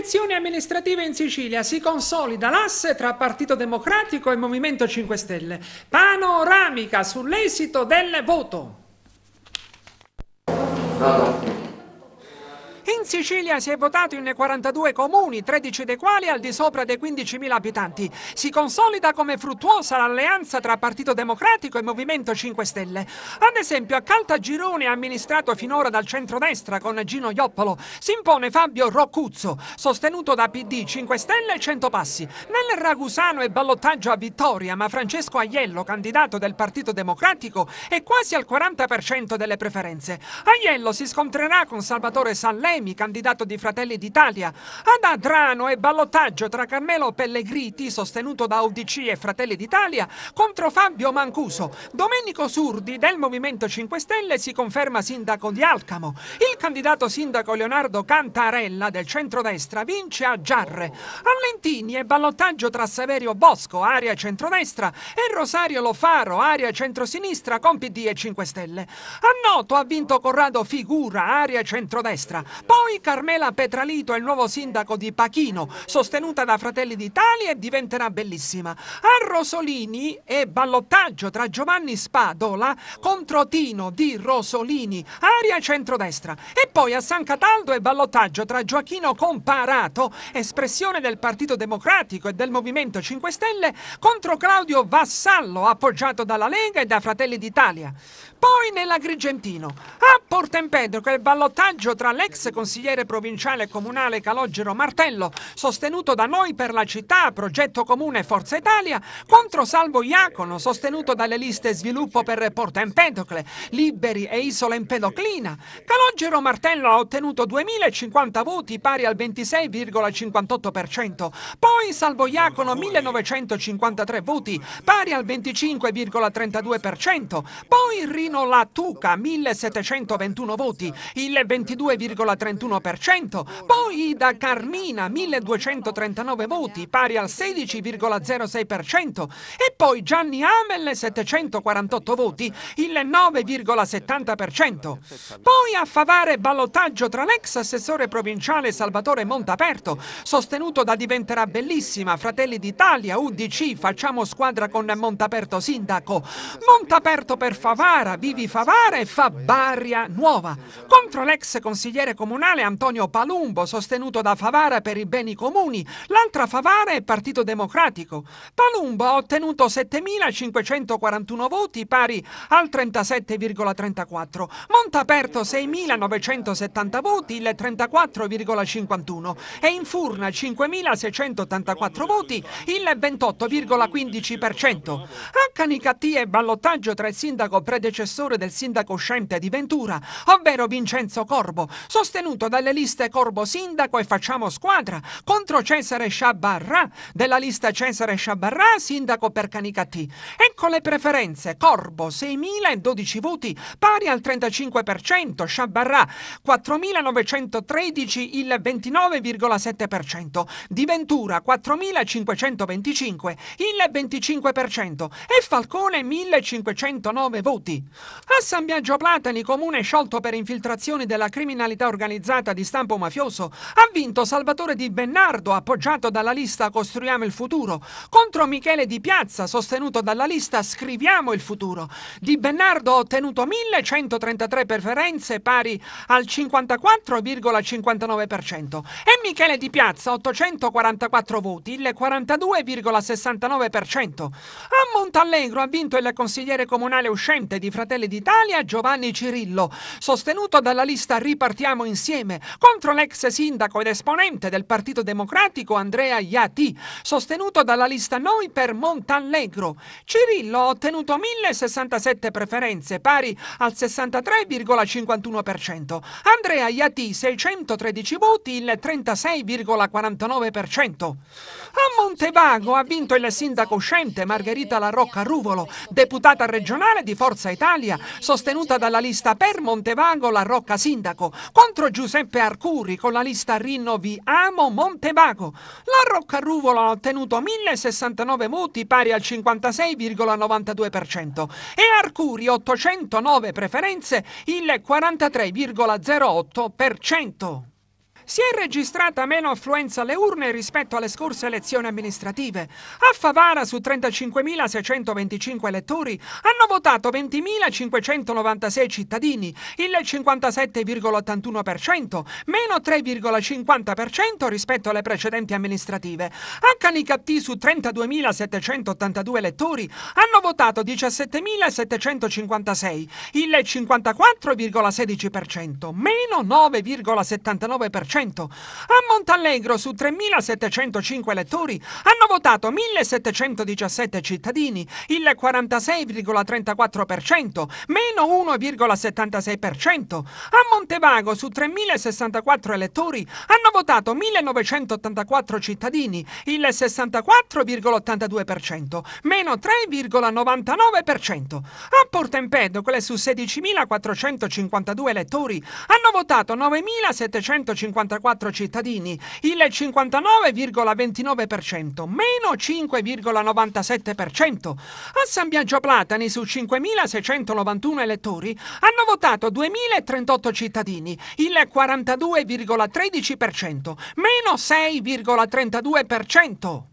elezioni amministrative in Sicilia si consolida l'asse tra Partito Democratico e Movimento 5 Stelle. Panoramica sull'esito del voto. No, no. Sicilia si è votato in 42 comuni, 13 dei quali al di sopra dei 15.000 abitanti. Si consolida come fruttuosa l'alleanza tra Partito Democratico e Movimento 5 Stelle. Ad esempio a Caltagirone, amministrato finora dal centrodestra con Gino Ioppolo, si impone Fabio Roccuzzo, sostenuto da PD 5 Stelle e 100 Passi. Nel Ragusano è ballottaggio a vittoria, ma Francesco Aiello, candidato del Partito Democratico, è quasi al 40% delle preferenze. Aiello si scontrerà con Salvatore Sallemi, candidato di Fratelli d'Italia, ad Adrano è ballottaggio tra Carmelo Pellegriti, sostenuto da UDC e Fratelli d'Italia, contro Fabio Mancuso. Domenico Surdi del Movimento 5 Stelle si conferma sindaco di Alcamo. Il candidato sindaco Leonardo Cantarella del centrodestra vince a Giarre. A Lentini è ballottaggio tra Saverio Bosco, area centrodestra, e Rosario Lofaro, area centrosinistra con PD e 5 Stelle. A Noto ha vinto Corrado Figura, area centrodestra. Poi noi Carmela Petralito è il nuovo sindaco di Pachino, sostenuta da Fratelli d'Italia e diventerà bellissima. A Rosolini è ballottaggio tra Giovanni Spadola contro Tino di Rosolini, aria centrodestra. E poi a San Cataldo è ballottaggio tra Gioacchino Comparato, espressione del Partito Democratico e del Movimento 5 Stelle, contro Claudio Vassallo, appoggiato dalla Lega e da Fratelli d'Italia. Poi nell'Agrigentino. A Portempedro che il ballottaggio tra l'ex consigliere provinciale comunale Calogero Martello, sostenuto da Noi per la città, Progetto Comune Forza Italia, contro Salvo Iacono, sostenuto dalle liste Sviluppo per Porta Empedocle, Liberi e Isola Empedoclina. Calogero Martello ha ottenuto 2050 voti, pari al 26,58%. Poi Salvo Iacono 1953 voti, pari al 25,32%. Poi Rino Martino La Tuca, 1721 voti, il 22,31%, poi Ida Carmina, 1239 voti, pari al 16,06%, e poi Gianni Amel, 748 voti, il 9,70%. Poi a Favare ballottaggio tra l'ex assessore provinciale Salvatore Montaperto, sostenuto da Diventerà Bellissima, Fratelli d'Italia, UDC, Facciamo squadra con Montaperto Sindaco, Montaperto per Favara, Vivi Favara e fa Barria Nuova contro l'ex consigliere comunale Antonio Palumbo, sostenuto da Favara per i beni comuni. L'altra Favara è Partito Democratico. Palumbo ha ottenuto 7.541 voti, pari al 37,34. Montaperto 6.970 voti, il 34,51. E in Furna 5.684 voti, il 28,15%. H. Nicatti e ballottaggio tra il sindaco predecessore successore del sindaco uscente di Ventura, ovvero Vincenzo Corbo, sostenuto dalle liste Corbo Sindaco e Facciamo Squadra contro Cesare Sciabarrà della lista Cesare Sciabarrà sindaco per Canicattì Ecco le preferenze Corbo 6.012 voti pari al 35%, Sciabarrà 4.913 il 29,7%, di Ventura 4.525 il 25% e Falcone 1.509 voti. A San Biagio Platani, comune sciolto per infiltrazioni della criminalità organizzata di stampo mafioso, ha vinto Salvatore Di Bennardo, appoggiato dalla lista Costruiamo il futuro, contro Michele Di Piazza, sostenuto dalla lista Scriviamo il futuro. Di Bennardo ha ottenuto 1133 preferenze, pari al 54,59%, e Michele Di Piazza 844 voti, il 42,69%. A Montallegro ha vinto il consigliere comunale uscente di Fratelli Fratelli d'Italia Giovanni Cirillo, sostenuto dalla lista Ripartiamo Insieme, contro l'ex sindaco ed esponente del Partito Democratico Andrea Iati, sostenuto dalla lista Noi per Montallegro. Cirillo ha ottenuto 1067 preferenze, pari al 63,51%. Andrea Iati 613 voti, il 36,49%. A Montevago ha vinto il sindaco uscente Margherita La Rocca Ruvolo, deputata regionale di Forza Italia, sostenuta dalla lista per Montevago La Rocca Sindaco, contro Giuseppe Arcuri con la lista Rinnovi Amo Montevago. Rocca Ruvolo ha ottenuto 1069 voti pari al 56,92% e Arcuri 809 preferenze il 43,08%. Si è registrata meno affluenza alle urne rispetto alle scorse elezioni amministrative. A Favara su 35.625 elettori hanno votato 20.596 cittadini, il 57,81%, meno 3,50% rispetto alle precedenti amministrative. A Canicattì su 32.782 elettori hanno votato 17.756, il 54,16%, meno 9,79% a Montallegro su 3.705 lettori, hanno votato 1717 cittadini, il 46,34%, meno 1,76%. A Montevago su 3064 elettori hanno votato 1984 cittadini, il 64,82%, meno 3,99%. A Portempedo, quelle su 16452 elettori, hanno votato 9754 cittadini, il 59,29%, meno 5,97%. A San Biagio Platani su 5.691 elettori hanno votato 2.038 cittadini, il 42,13%, meno 6,32%.